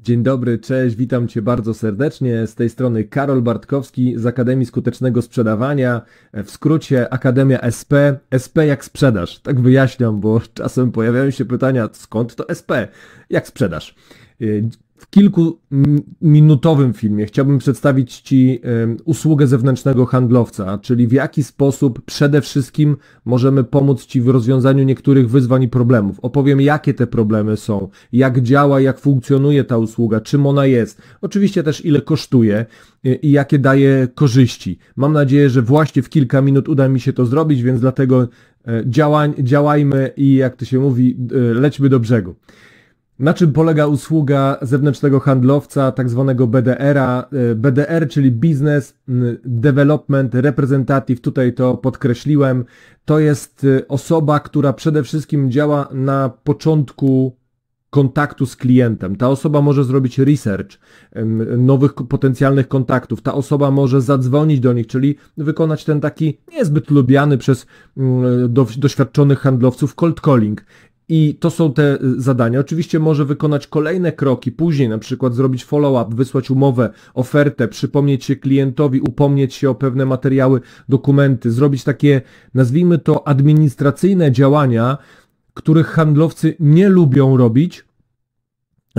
Dzień dobry, cześć, witam Cię bardzo serdecznie. Z tej strony Karol Bartkowski z Akademii Skutecznego Sprzedawania, e, w skrócie Akademia SP. SP jak sprzedaż, tak wyjaśniam, bo czasem pojawiają się pytania, skąd to SP? Jak sprzedaż? E, w kilkuminutowym filmie chciałbym przedstawić Ci usługę zewnętrznego handlowca, czyli w jaki sposób przede wszystkim możemy pomóc Ci w rozwiązaniu niektórych wyzwań i problemów. Opowiem, jakie te problemy są, jak działa, jak funkcjonuje ta usługa, czym ona jest, oczywiście też ile kosztuje e, i jakie daje korzyści. Mam nadzieję, że właśnie w kilka minut uda mi się to zrobić, więc dlatego e, działań, działajmy i jak to się mówi, e, lećmy do brzegu. Na czym polega usługa zewnętrznego handlowca, tak zwanego BDR-a? E, BDR, czyli Business Development Representative, tutaj to podkreśliłem. To jest e, osoba, która przede wszystkim działa na początku kontaktu z klientem. Ta osoba może zrobić research nowych potencjalnych kontaktów. Ta osoba może zadzwonić do nich, czyli wykonać ten taki niezbyt lubiany przez e, doświadczonych handlowców cold calling. I to są te y, zadania. Oczywiście może wykonać kolejne kroki, później na przykład zrobić follow-up, wysłać umowę, ofertę, przypomnieć się klientowi, upomnieć się o pewne materiały, dokumenty, zrobić takie, nazwijmy to, administracyjne działania, których handlowcy nie lubią robić,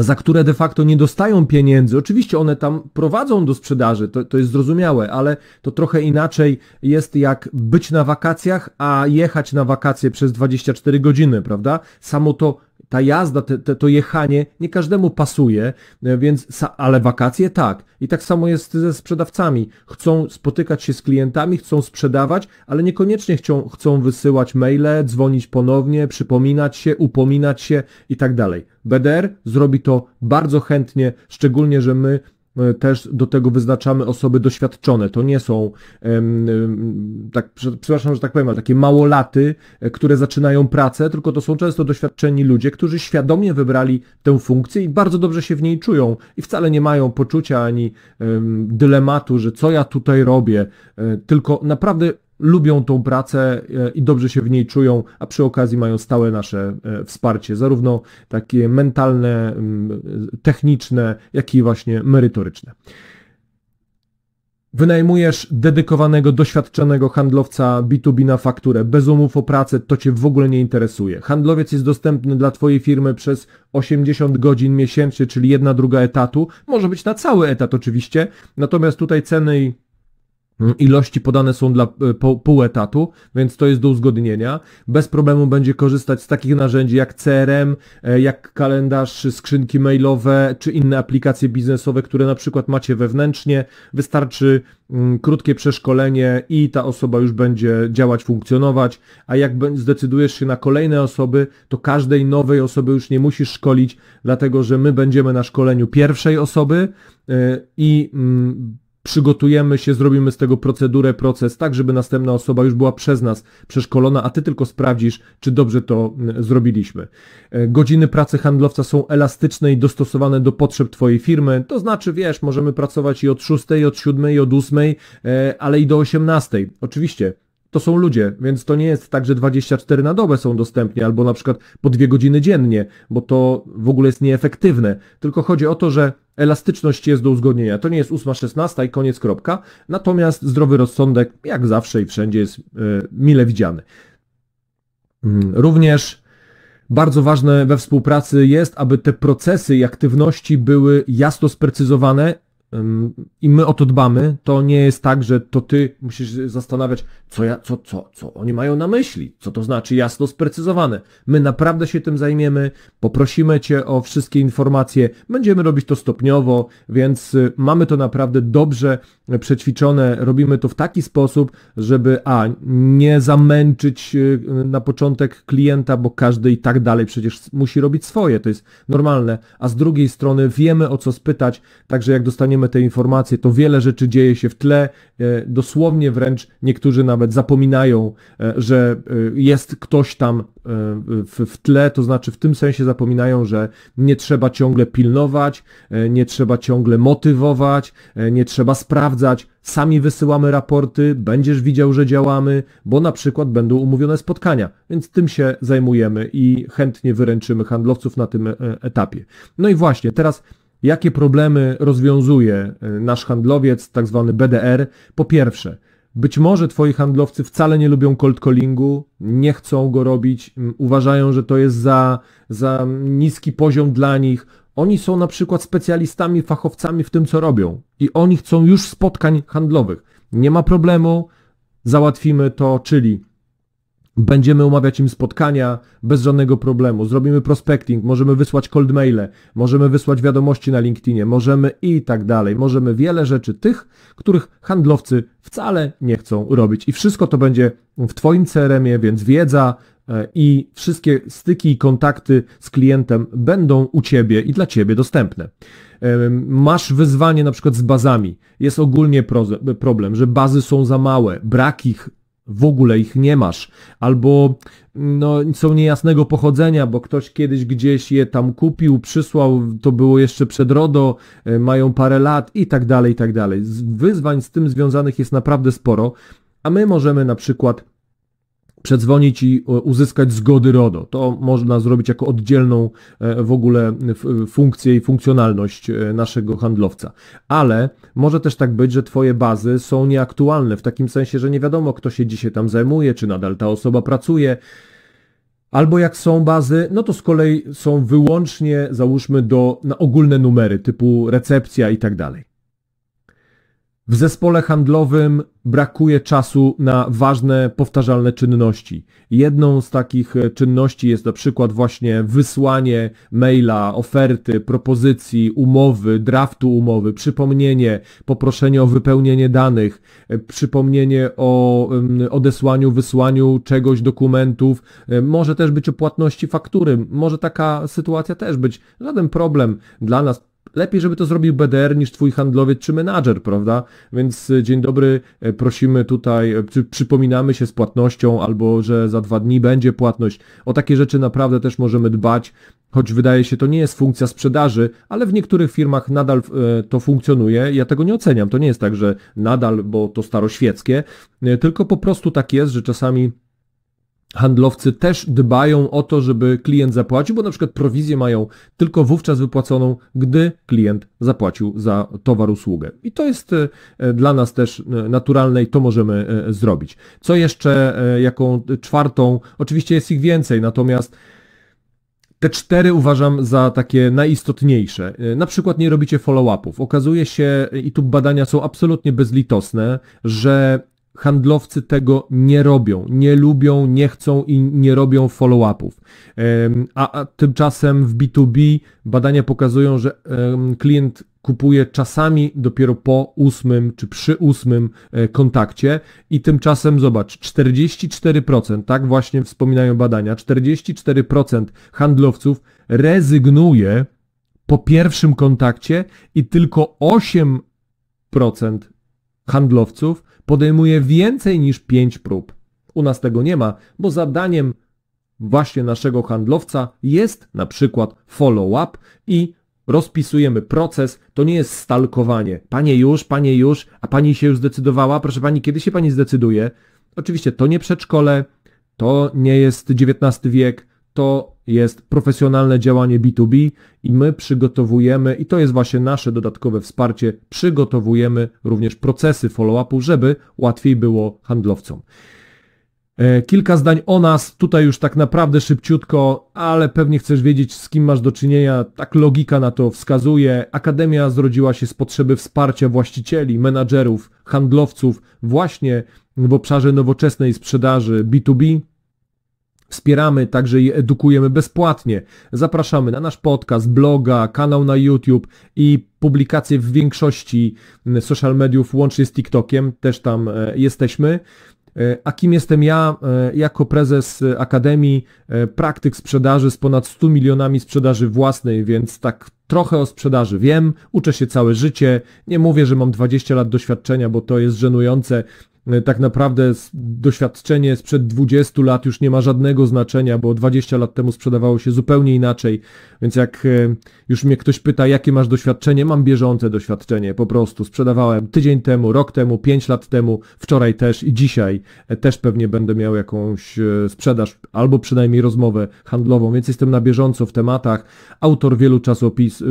za które de facto nie dostają pieniędzy. Oczywiście one tam prowadzą do sprzedaży, to, to jest zrozumiałe, ale to trochę inaczej jest jak być na wakacjach, a jechać na wakacje przez 24 godziny, prawda? Samo to ta jazda, te, te, to jechanie nie każdemu pasuje, e, więc, ale wakacje tak. I tak samo jest ze sprzedawcami. Chcą spotykać się z klientami, chcą sprzedawać, ale niekoniecznie chcą, chcą wysyłać maile, dzwonić ponownie, przypominać się, upominać się i tak dalej. BDR zrobi to bardzo chętnie, szczególnie, że my E, też do tego wyznaczamy osoby doświadczone. To nie są, tak, przepraszam, że tak powiem, ale takie małolaty, e, które zaczynają pracę, tylko to są często doświadczeni ludzie, którzy świadomie wybrali tę funkcję i bardzo dobrze się w niej czują i wcale nie mają poczucia ani dylematu, że co ja tutaj robię, e, tylko naprawdę lubią tą pracę e, i dobrze się w niej czują, a przy okazji mają stałe nasze e, wsparcie, zarówno takie mentalne, mm, techniczne, jak i właśnie merytoryczne. Wynajmujesz dedykowanego, doświadczonego handlowca B2B na fakturę, bez umów o pracę, to Cię w ogóle nie interesuje. Handlowiec jest dostępny dla Twojej firmy przez 80 godzin miesięcznie, czyli jedna druga etatu. Może być na cały etat oczywiście, natomiast tutaj ceny Mm, ilości podane są dla e, pół, etatu, więc to jest do uzgodnienia. Bez problemu będzie korzystać z takich narzędzi jak CRM, e, jak kalendarz, skrzynki mailowe czy inne aplikacje biznesowe, które na przykład macie wewnętrznie. Wystarczy mm, krótkie przeszkolenie i ta osoba już będzie działać, funkcjonować, a jak zdecydujesz się na kolejne osoby, to każdej nowej osoby już nie musisz szkolić, dlatego że my będziemy na szkoleniu pierwszej osoby e, i mm, przygotujemy się, zrobimy z tego procedurę, proces, tak żeby następna osoba już była przez nas przeszkolona, a ty tylko sprawdzisz, czy dobrze to mm, zrobiliśmy. E, godziny pracy handlowca są elastyczne i dostosowane do potrzeb twojej firmy, to znaczy, wiesz, możemy pracować i od 6, i od 7, i od 8, e, ale i do 18. Oczywiście to są ludzie, więc to nie jest tak, że 24 na dobę są dostępni, albo na przykład po dwie godziny dziennie, bo to w ogóle jest nieefektywne. Tylko chodzi o to, że elastyczność jest do uzgodnienia. To nie jest 8.16 i koniec kropka. Natomiast zdrowy rozsądek, jak zawsze i wszędzie, jest e, mile widziany. Mm, również bardzo ważne we współpracy jest, aby te procesy i aktywności były jasno sprecyzowane i my o to dbamy, to nie jest tak, że to ty musisz zastanawiać, co ja, co, co, co oni mają na myśli, co to znaczy jasno sprecyzowane. My naprawdę się tym zajmiemy, poprosimy cię o wszystkie informacje, będziemy robić to stopniowo, więc y, mamy to naprawdę dobrze przećwiczone, robimy to w taki sposób, żeby a, nie zamęczyć y, na początek klienta, bo każdy i tak dalej przecież musi robić swoje, to jest normalne, a z drugiej strony wiemy o co spytać, także jak dostaniemy te informacje, to wiele rzeczy dzieje się w tle, e, dosłownie wręcz niektórzy nawet zapominają, e, że e, jest ktoś tam w, tle, to znaczy w tym sensie zapominają, że nie trzeba ciągle pilnować, nie trzeba ciągle motywować, nie trzeba sprawdzać, sprawdzać, sami wysyłamy raporty, będziesz widział, że działamy, bo na przykład będą umówione spotkania, więc tym się zajmujemy i chętnie wyręczymy handlowców na tym e, etapie. No i właśnie, teraz jakie problemy rozwiązuje e, nasz handlowiec, tak zwany BDR? Po pierwsze, być może twoi handlowcy wcale nie lubią cold callingu, nie chcą go robić, uważają, że to jest za, za niski poziom dla nich, oni są na przykład specjalistami, fachowcami w tym, co robią i oni chcą już spotkań handlowych. Nie ma problemu, załatwimy to, czyli będziemy umawiać im spotkania bez żadnego problemu, zrobimy prospecting, możemy wysłać cold maile, możemy wysłać wiadomości na LinkedInie, możemy i tak dalej, możemy wiele rzeczy tych, których handlowcy wcale nie chcą robić i wszystko to będzie w Twoim CRM-ie, więc wiedza, E, i wszystkie styki i kontakty z klientem będą u Ciebie i dla Ciebie dostępne. E, masz wyzwanie na przykład z bazami. Jest ogólnie problem, że bazy są za małe, brak ich w ogóle ich nie masz, albo no, są niejasnego pochodzenia, bo ktoś kiedyś gdzieś je tam kupił, przysłał, to było jeszcze przed RODO, e, mają parę lat i tak dalej, i tak dalej. Wyzwań z tym związanych jest naprawdę sporo, a my możemy na przykład przedzwonić i e, uzyskać zgody RODO. To można zrobić jako oddzielną e, w ogóle funkcję i funkcjonalność e, naszego handlowca. Ale może też tak być, że Twoje bazy są nieaktualne, w takim sensie, że nie wiadomo, kto się dzisiaj tam zajmuje, czy nadal ta osoba pracuje. Albo jak są bazy, no to z kolei są wyłącznie, załóżmy, do, na ogólne numery typu recepcja i tak dalej. W zespole handlowym brakuje czasu na ważne, powtarzalne czynności. Jedną z takich e, czynności jest na przykład właśnie wysłanie maila, oferty, propozycji, umowy, draftu umowy, przypomnienie, poproszenie o wypełnienie danych, e, przypomnienie o mm, odesłaniu, wysłaniu czegoś, dokumentów. E, może też być o płatności faktury. Może taka sytuacja też być. Żaden problem dla nas lepiej, żeby to zrobił BDR niż twój handlowiec czy menadżer, prawda? Więc y, dzień dobry, y, prosimy tutaj, y, przypominamy się z płatnością albo, że za dwa dni będzie płatność. O takie rzeczy naprawdę też możemy dbać, choć wydaje się to nie jest funkcja sprzedaży, ale w niektórych firmach nadal to funkcjonuje. Ja tego nie oceniam. To nie jest tak, że nadal, bo to staroświeckie, tylko po prostu tak jest, że czasami handlowcy też dbają o to, żeby klient zapłacił, bo na przykład prowizję mają tylko wówczas wypłaconą, gdy klient zapłacił za towar, usługę. I to jest e, dla nas też e, naturalne i to możemy e, zrobić. Co jeszcze, jaką czwartą, oczywiście jest ich więcej, natomiast te cztery uważam za takie najistotniejsze. Na przykład nie robicie follow-upów. Okazuje się, i tu badania są absolutnie bezlitosne, że handlowcy tego nie robią, nie lubią, nie chcą i nie robią follow-upów. A, tymczasem w B2B badania pokazują, że klient kupuje czasami dopiero po ósmym czy przy ósmym e, kontakcie i tymczasem zobacz, 44%, tak właśnie wspominają badania, 44% handlowców rezygnuje po pierwszym kontakcie i tylko 8% handlowców podejmuje więcej niż pięć prób. U nas tego nie ma, bo zadaniem właśnie naszego handlowca jest na przykład follow-up i rozpisujemy proces, to nie jest stalkowanie. Panie już, panie już, a pani się już zdecydowała, proszę pani, kiedy się pani zdecyduje? Oczywiście to nie przedszkole, to nie jest XIX wiek, to jest profesjonalne działanie B2B i my przygotowujemy, i to jest właśnie nasze dodatkowe wsparcie, przygotowujemy również procesy follow-upu, żeby łatwiej było handlowcom. E, kilka zdań o nas, tutaj już tak naprawdę szybciutko, ale pewnie chcesz wiedzieć, z kim masz do czynienia, tak logika na to wskazuje. Akademia zrodziła się z potrzeby wsparcia właścicieli, menadżerów, handlowców właśnie w obszarze nowoczesnej sprzedaży B2B, Wspieramy także i edukujemy bezpłatnie. Zapraszamy na nasz podcast, bloga, kanał na YouTube i publikacje w większości mm, social mediów, łącznie z TikTokiem, też tam e, jesteśmy. E, a kim jestem ja? E, jako prezes Akademii Praktyk Sprzedaży z ponad 100 milionami sprzedaży własnej, więc tak trochę o sprzedaży wiem, uczę się całe życie. Nie mówię, że mam 20 lat doświadczenia, bo to jest żenujące. E, tak naprawdę doświadczenie sprzed 20 lat już nie ma żadnego znaczenia, bo 20 lat temu sprzedawało się zupełnie inaczej. Więc jak e, już mnie ktoś pyta, jakie masz doświadczenie, mam bieżące doświadczenie po prostu. Sprzedawałem tydzień temu, rok temu, 5 lat temu, wczoraj też i dzisiaj e, też pewnie będę miał jakąś sprzedaż albo przynajmniej rozmowę handlową, więc jestem na bieżąco w tematach. Autor wielu czasopis,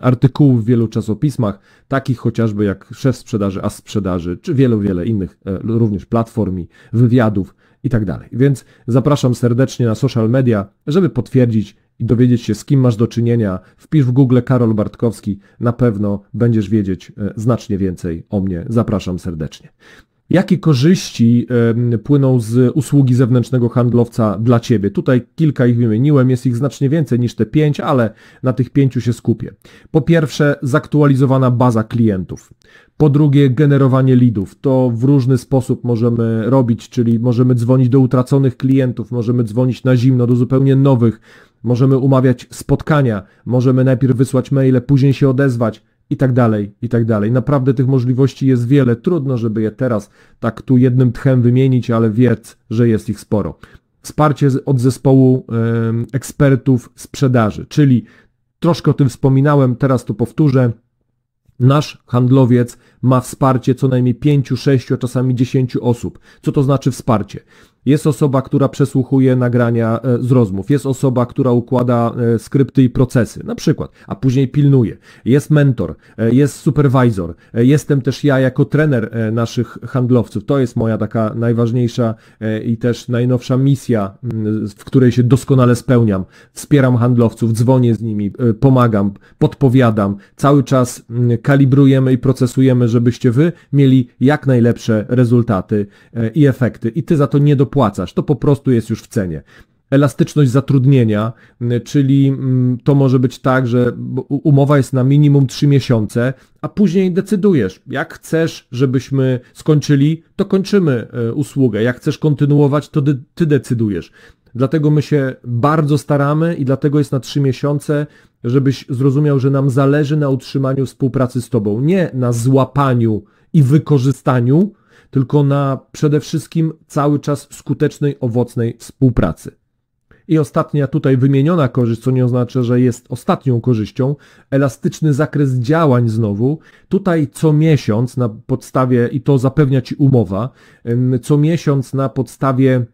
artykułów w wielu czasopismach, takich chociażby jak Szef Sprzedaży, a Sprzedaży, czy wielu, wiele innych również platform i wywiadów itd. Tak Więc zapraszam serdecznie na social media, żeby potwierdzić i dowiedzieć się, z kim masz do czynienia. Wpisz w Google Karol Bartkowski, na pewno będziesz wiedzieć e, znacznie więcej o mnie. Zapraszam serdecznie jakie korzyści płyną z usługi zewnętrznego handlowca dla Ciebie. Tutaj kilka ich wymieniłem, jest ich znacznie więcej niż te pięć, ale na tych pięciu się skupię. Po pierwsze, zaktualizowana baza klientów. Po drugie, generowanie leadów. To w różny sposób możemy robić, czyli możemy dzwonić do utraconych klientów, możemy dzwonić na zimno do zupełnie nowych, możemy umawiać spotkania, możemy najpierw wysłać maile, później się odezwać i tak dalej, i tak dalej. Naprawdę tych możliwości jest wiele. Trudno, żeby je teraz tak tu jednym tchem wymienić, ale wiedz, że jest ich sporo. Wsparcie od zespołu y, ekspertów sprzedaży, czyli troszkę o tym wspominałem, teraz to powtórzę. Nasz handlowiec ma wsparcie co najmniej 5, 6, a czasami 10 osób. Co to znaczy wsparcie? Jest osoba, która przesłuchuje nagrania e, z rozmów, jest osoba, która układa e, skrypty i procesy, na przykład, a później pilnuje. Jest mentor, e, jest supervisor, jestem też ja jako trener naszych handlowców. To jest moja taka najważniejsza i też najnowsza misja, mm, w której się doskonale spełniam. Wspieram handlowców, dzwonię z nimi, pomagam, podpowiadam. Cały czas mm, kalibrujemy i procesujemy, żebyście wy mieli jak najlepsze rezultaty i efekty. I ty za to nie do dopłacasz. To po prostu jest już w cenie elastyczność zatrudnienia, czyli to może być tak, że umowa jest na minimum 3 miesiące, a później decydujesz, jak chcesz, żebyśmy skończyli, to kończymy e, usługę, jak chcesz kontynuować, to ty decydujesz. Dlatego my się bardzo staramy i dlatego jest na 3 miesiące, żebyś zrozumiał, że nam zależy na utrzymaniu współpracy z Tobą, nie na złapaniu i wykorzystaniu, tylko na przede wszystkim cały czas skutecznej, owocnej współpracy. I ostatnia tutaj wymieniona korzyść, co nie oznacza, że jest ostatnią korzyścią, elastyczny zakres działań znowu. Tutaj co miesiąc na podstawie, i to zapewnia Ci umowa, co miesiąc na podstawie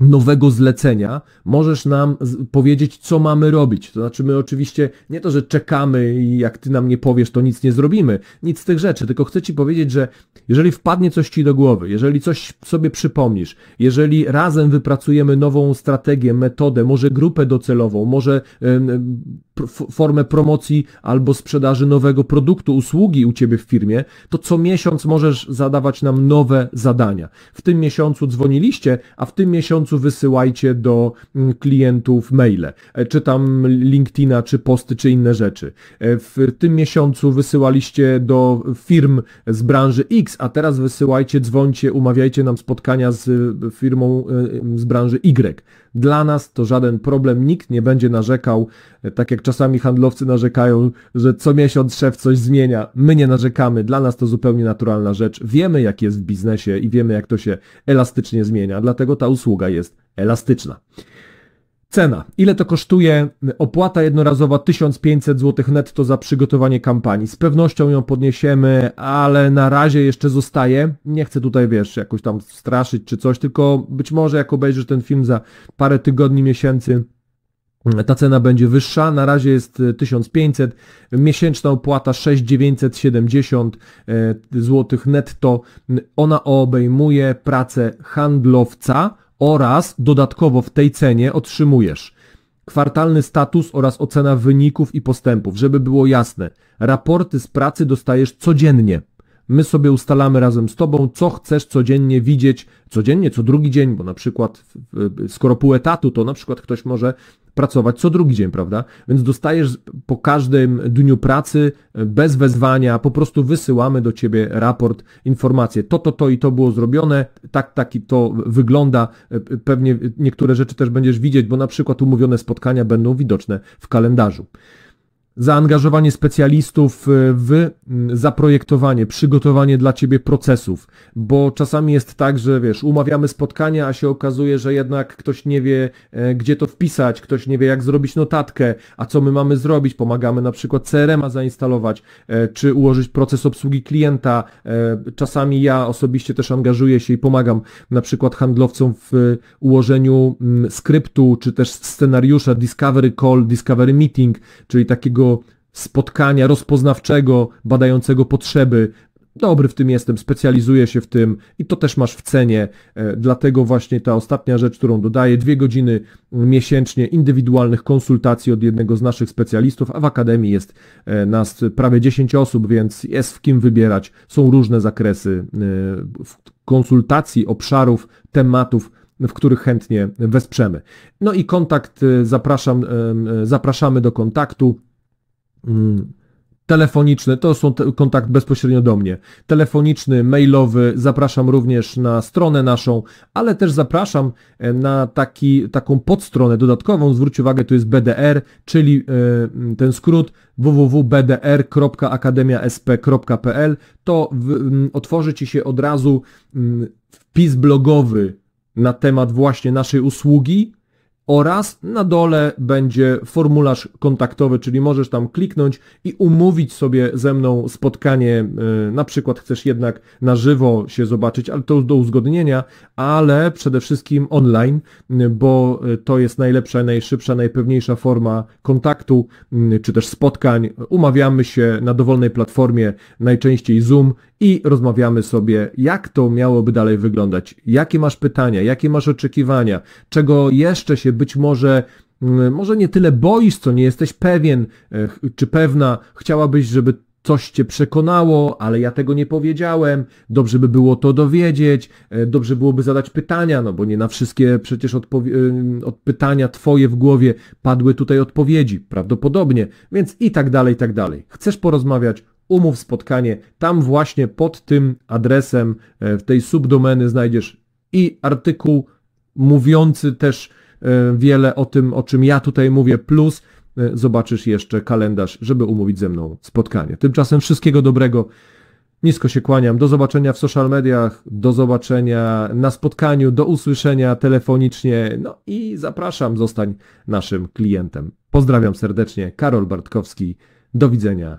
nowego zlecenia, możesz nam powiedzieć, co mamy robić. To znaczy, my oczywiście nie to, że czekamy i jak ty nam nie powiesz, to nic nie zrobimy, nic z tych rzeczy, tylko chcę ci powiedzieć, że jeżeli wpadnie coś ci do głowy, jeżeli coś sobie przypomnisz, jeżeli razem wypracujemy nową strategię, metodę, może grupę docelową, może formę promocji albo sprzedaży nowego produktu, usługi u ciebie w firmie, to co miesiąc możesz zadawać nam nowe zadania. W tym miesiącu dzwoniliście, a w tym miesiącu końcu wysyłajcie do mm, klientów maile. E, czy tam LinkedIna, czy posty, czy inne rzeczy. E, w tym miesiącu wysyłaliście do firm z branży X, a teraz wysyłajcie, dzwońcie, umawiajcie nam spotkania z e, firmą z branży Y dla nas to żaden problem, nikt nie będzie narzekał, e, tak jak czasami handlowcy narzekają, że co miesiąc szef coś zmienia. My nie narzekamy, dla nas to zupełnie naturalna rzecz. Wiemy, jak jest w biznesie i wiemy, jak to się elastycznie zmienia, dlatego ta usługa jest elastyczna. Cena. Ile to kosztuje? Opłata jednorazowa 1500 zł netto za przygotowanie kampanii. Z pewnością ją podniesiemy, ale na razie jeszcze zostaje. Nie chcę tutaj, wiesz, jakoś tam straszyć czy coś, tylko być może jak obejrzysz ten film za parę tygodni, miesięcy, ta cena będzie wyższa, na razie jest 1500, e, miesięczna opłata 6970 e, zł netto. Ona obejmuje pracę handlowca oraz dodatkowo w tej cenie otrzymujesz kwartalny status oraz ocena wyników i postępów. Żeby było jasne, raporty z pracy dostajesz codziennie. My sobie ustalamy razem z Tobą, co chcesz codziennie widzieć, codziennie, co drugi dzień, bo na przykład skoro pół etatu, to na przykład ktoś może pracować co drugi dzień, prawda? Więc dostajesz po każdym dniu pracy e, bez wezwania, po prostu wysyłamy do ciebie raport, informacje. To, to, to i to było zrobione, tak, tak i to wygląda. E, pewnie niektóre rzeczy też będziesz widzieć, bo na przykład umówione spotkania będą widoczne w kalendarzu zaangażowanie specjalistów y, w mm, zaprojektowanie, przygotowanie dla ciebie procesów, bo czasami jest tak, że wiesz, umawiamy spotkania, a się okazuje, że jednak ktoś nie wie, e, gdzie to wpisać, ktoś nie wie, jak zrobić notatkę, a co my mamy zrobić, pomagamy na przykład CRM-a zainstalować, e, czy ułożyć proces obsługi klienta. E, czasami ja osobiście też angażuję się i pomagam na przykład handlowcom w ułożeniu mm, skryptu, czy też scenariusza Discovery Call, Discovery Meeting, czyli takiego spotkania rozpoznawczego, badającego potrzeby. Dobry w tym jestem, specjalizuję się w tym i to też masz w cenie. E, dlatego właśnie ta ostatnia rzecz, którą dodaję, dwie godziny miesięcznie indywidualnych konsultacji od jednego z naszych specjalistów, a w Akademii jest e, nas prawie 10 osób, więc jest w kim wybierać. Są różne zakresy e, konsultacji, obszarów, tematów, w których chętnie wesprzemy. No i kontakt zapraszam, zapraszamy do kontaktu telefoniczny, to są te, kontakt bezpośrednio do mnie, telefoniczny, mailowy, zapraszam również na stronę naszą, ale też zapraszam e, na taki, taką podstronę dodatkową, zwróć uwagę, to jest BDR, czyli e, ten skrót www.bdr.akademiasp.pl, to w, m, otworzy Ci się od razu m, wpis blogowy na temat właśnie naszej usługi, oraz na dole będzie formularz kontaktowy, czyli możesz tam kliknąć i umówić sobie ze mną spotkanie. E, na przykład chcesz jednak na żywo się zobaczyć, ale to już do uzgodnienia, ale przede wszystkim online, e, bo e, to jest najlepsza, najszybsza, najpewniejsza forma kontaktu czy też spotkań. Umawiamy się na dowolnej platformie, najczęściej Zoom i rozmawiamy sobie, jak to miałoby dalej wyglądać, jakie masz pytania, jakie masz oczekiwania, czego jeszcze się być może mm, może nie tyle boisz, co nie jesteś pewien e, czy pewna, chciałabyś, żeby coś cię przekonało, ale ja tego nie powiedziałem, dobrze by było to dowiedzieć, e, dobrze byłoby zadać pytania, no bo nie na wszystkie przecież e, od pytania twoje w głowie padły tutaj odpowiedzi, prawdopodobnie, więc i tak dalej, i tak dalej. Chcesz porozmawiać, umów spotkanie. Tam właśnie pod tym adresem e, w tej subdomeny znajdziesz i artykuł mówiący też e, wiele o tym, o czym ja tutaj mówię, plus e, zobaczysz jeszcze kalendarz, żeby umówić ze mną spotkanie. Tymczasem wszystkiego dobrego. Nisko się kłaniam. Do zobaczenia w social mediach, do zobaczenia na spotkaniu, do usłyszenia telefonicznie. No i zapraszam, zostań naszym klientem. Pozdrawiam serdecznie, Karol Bartkowski. Do widzenia.